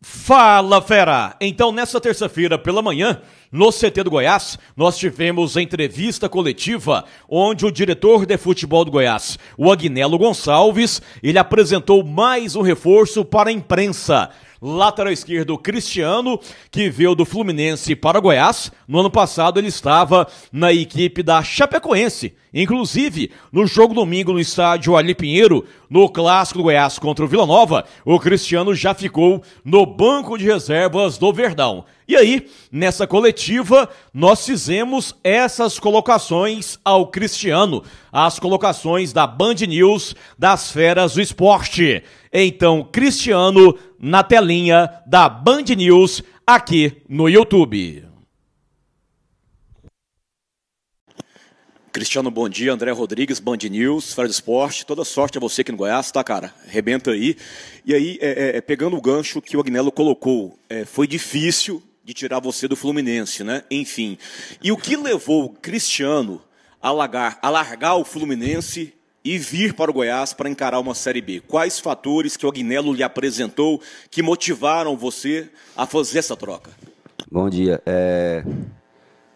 Fala fera! Então, nessa terça-feira pela manhã, no CT do Goiás, nós tivemos entrevista coletiva onde o diretor de futebol do Goiás, o Agnello Gonçalves, ele apresentou mais um reforço para a imprensa. Lateral esquerdo Cristiano, que veio do Fluminense para o Goiás. No ano passado ele estava na equipe da Chapecoense. Inclusive, no jogo domingo no estádio Ali Pinheiro, no clássico do Goiás contra o Vila Nova, o Cristiano já ficou no banco de reservas do Verdão. E aí, nessa coletiva, nós fizemos essas colocações ao Cristiano, as colocações da Band News das Feras do Esporte. Então, Cristiano na telinha da Band News aqui no YouTube. Cristiano, bom dia. André Rodrigues, Band News, do Esporte. Toda sorte a você aqui no Goiás, tá, cara? Rebenta aí. E aí, é, é, é pegando o gancho que o Agnello colocou, é, foi difícil de tirar você do Fluminense, né? Enfim. E o que levou o Cristiano a, largar, a largar o Fluminense e vir para o Goiás para encarar uma Série B? Quais fatores que o Agnello lhe apresentou que motivaram você a fazer essa troca? Bom dia. É...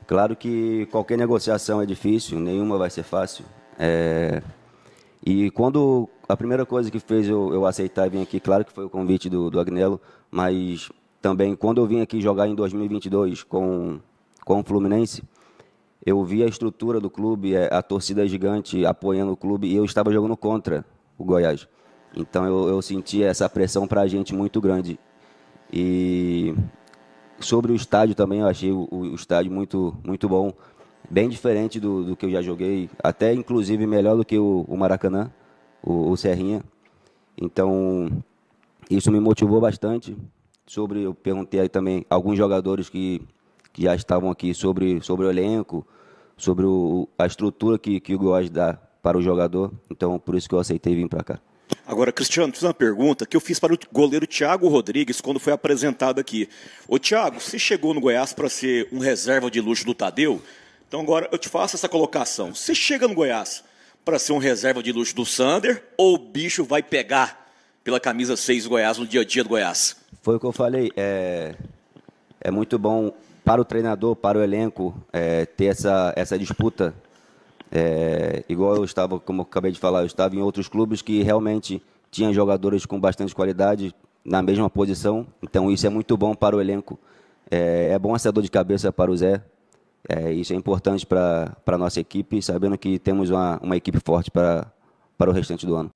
Claro que qualquer negociação é difícil, nenhuma vai ser fácil. É... E quando a primeira coisa que fez eu, eu aceitar vir aqui, claro que foi o convite do, do Agnello, mas também, quando eu vim aqui jogar em 2022 com, com o Fluminense, eu vi a estrutura do clube, é, a torcida gigante apoiando o clube, e eu estava jogando contra o Goiás. Então eu, eu senti essa pressão para a gente muito grande. E sobre o estádio também, eu achei o, o estádio muito, muito bom, bem diferente do, do, que eu já joguei, até inclusive melhor do que o, o Maracanã, o, o Serrinha. Então isso me motivou bastante sobre, eu perguntei aí também alguns jogadores que, que já estavam aqui sobre, sobre o elenco, sobre o, a estrutura que, que o Goiás dá para o jogador. Então, por isso que eu aceitei vir para cá. Agora, Cristiano, fiz uma pergunta que eu fiz para o goleiro Thiago Rodrigues quando foi apresentado aqui. Ô, Thiago, você chegou no Goiás para ser um reserva de luxo do Tadeu? Então, agora eu te faço essa colocação. Você chega no Goiás para ser um reserva de luxo do Sander ou o bicho vai pegar pela camisa 6 do Goiás no dia a dia do Goiás? Foi o que eu falei. É, é muito bom para o treinador, para o elenco, é, ter essa, essa disputa. É, igual eu estava, como eu acabei de falar, eu estava em outros clubes que realmente tinham jogadores com bastante qualidade na mesma posição. Então isso é muito bom para o elenco. É, é bom essa dor de cabeça para o Zé. É, isso é importante para a nossa equipe, sabendo que temos uma, uma equipe forte para, para o restante do ano.